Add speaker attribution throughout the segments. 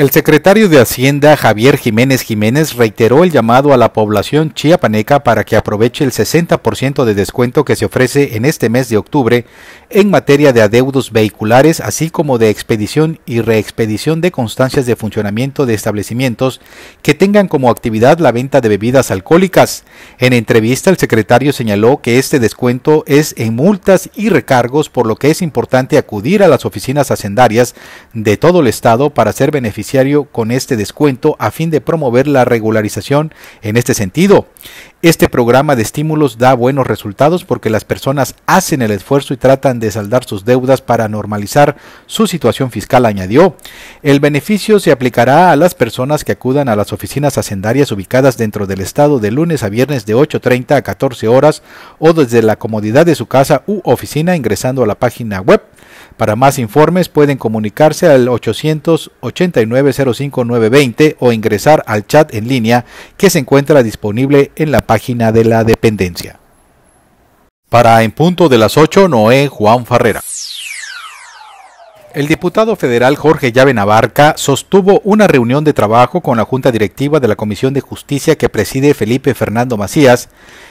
Speaker 1: El secretario de Hacienda Javier Jiménez Jiménez reiteró el llamado a la población chiapaneca para que aproveche el 60% de descuento que se ofrece en este mes de octubre en materia de adeudos vehiculares, así como de expedición y reexpedición de constancias de funcionamiento de establecimientos que tengan como actividad la venta de bebidas alcohólicas. En entrevista, el secretario señaló que este descuento es en multas y recargos, por lo que es importante acudir a las oficinas hacendarias de todo el estado para ser beneficiados con este descuento a fin de promover la regularización en este sentido. Este programa de estímulos da buenos resultados porque las personas hacen el esfuerzo y tratan de saldar sus deudas para normalizar su situación fiscal, añadió. El beneficio se aplicará a las personas que acudan a las oficinas hacendarias ubicadas dentro del estado de lunes a viernes de 8.30 a 14 horas o desde la comodidad de su casa u oficina ingresando a la página web. Para más informes pueden comunicarse al 889 05920 o ingresar al chat en línea que se encuentra disponible en la página de la dependencia. Para En Punto de las 8, Noé Juan Farrera. El diputado federal Jorge Llave Navarca sostuvo una reunión de trabajo con la Junta Directiva de la Comisión de Justicia que preside Felipe Fernando Macías,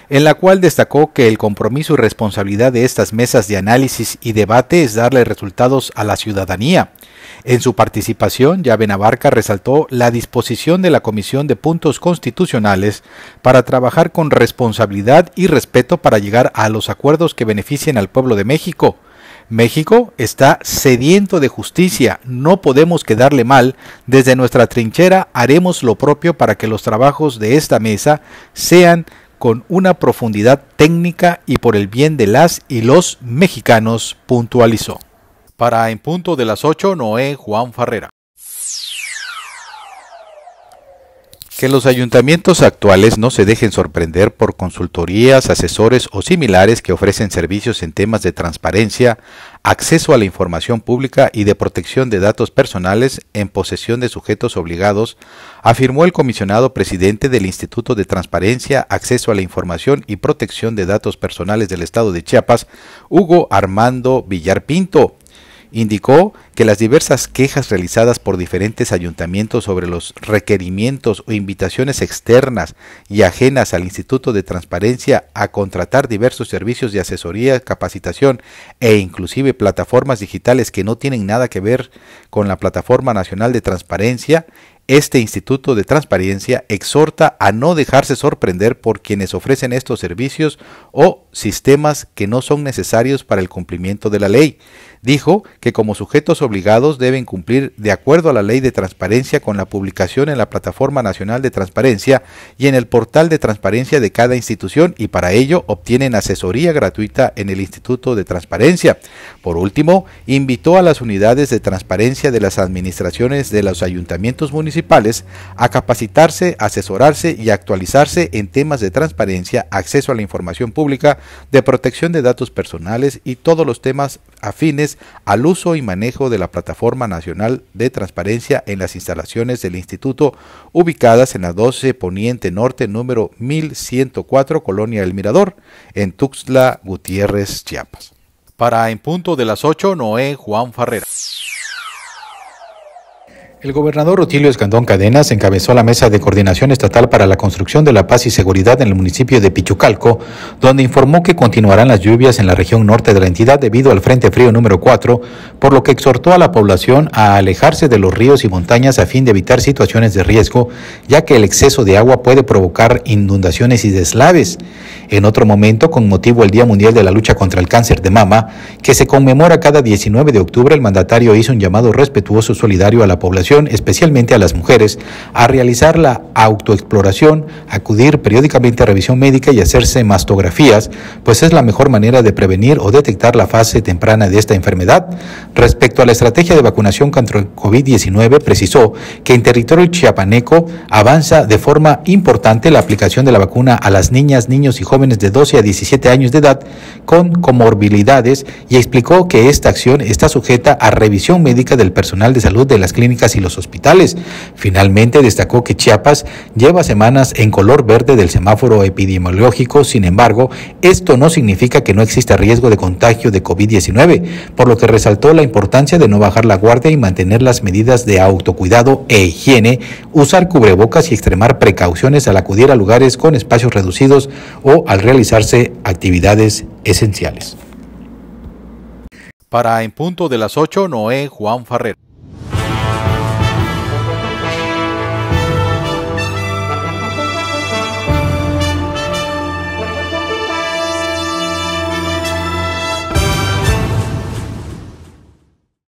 Speaker 1: en la cual destacó que el compromiso y responsabilidad de estas mesas de análisis y debate es darle resultados a la ciudadanía. En su participación, Llave Navarca resaltó la disposición de la Comisión de Puntos Constitucionales para trabajar con responsabilidad y respeto para llegar a los acuerdos que beneficien al pueblo de México México está sediento de justicia, no podemos quedarle mal. Desde nuestra trinchera haremos lo propio para que los trabajos de esta mesa sean con una profundidad técnica y por el bien de las y los mexicanos, puntualizó. Para en punto de las 8, Noé Juan Farrera. Que los ayuntamientos actuales no se dejen sorprender por consultorías, asesores o similares que ofrecen servicios en temas de transparencia, acceso a la información pública y de protección de datos personales en posesión de sujetos obligados, afirmó el comisionado presidente del Instituto de Transparencia, Acceso a la Información y Protección de Datos Personales del Estado de Chiapas, Hugo Armando Villar Pinto. Indicó que las diversas quejas realizadas por diferentes ayuntamientos sobre los requerimientos o invitaciones externas y ajenas al Instituto de Transparencia a contratar diversos servicios de asesoría, capacitación e inclusive plataformas digitales que no tienen nada que ver con la Plataforma Nacional de Transparencia este Instituto de Transparencia exhorta a no dejarse sorprender por quienes ofrecen estos servicios o sistemas que no son necesarios para el cumplimiento de la ley. Dijo que como sujetos obligados deben cumplir de acuerdo a la ley de transparencia con la publicación en la Plataforma Nacional de Transparencia y en el portal de transparencia de cada institución y para ello obtienen asesoría gratuita en el Instituto de Transparencia. Por último, invitó a las unidades de transparencia de las administraciones de los ayuntamientos municipales a capacitarse, asesorarse y actualizarse en temas de transparencia, acceso a la información pública, de protección de datos personales y todos los temas afines al uso y manejo de la Plataforma Nacional de Transparencia en las instalaciones del Instituto, ubicadas en la 12 Poniente Norte, número 1104, Colonia El Mirador, en Tuxtla Gutiérrez, Chiapas. Para En Punto de las 8, Noé Juan Farrera. El gobernador Rutilio Escandón Cadenas encabezó la mesa de coordinación estatal para la construcción de la paz y seguridad en el municipio de Pichucalco, donde informó que continuarán las lluvias en la región norte de la entidad debido al Frente Frío número 4, por lo que exhortó a la población a alejarse de los ríos y montañas a fin de evitar situaciones de riesgo, ya que el exceso de agua puede provocar inundaciones y deslaves. En otro momento, con motivo del Día Mundial de la Lucha contra el Cáncer de Mama, que se conmemora cada 19 de octubre, el mandatario hizo un llamado respetuoso solidario a la población especialmente a las mujeres a realizar la autoexploración, acudir periódicamente a revisión médica y hacerse mastografías, pues es la mejor manera de prevenir o detectar la fase temprana de esta enfermedad. Respecto a la estrategia de vacunación contra el COVID-19, precisó que en territorio chiapaneco avanza de forma importante la aplicación de la vacuna a las niñas, niños y jóvenes de 12 a 17 años de edad con comorbilidades y explicó que esta acción está sujeta a revisión médica del personal de salud de las clínicas y los hospitales. Finalmente destacó que Chiapas lleva semanas en color verde del semáforo epidemiológico, sin embargo, esto no significa que no exista riesgo de contagio de COVID-19, por lo que resaltó la importancia de no bajar la guardia y mantener las medidas de autocuidado e higiene, usar cubrebocas y extremar precauciones al acudir a lugares con espacios reducidos o al realizarse actividades esenciales. Para En Punto de las 8, Noé Juan Ferrer.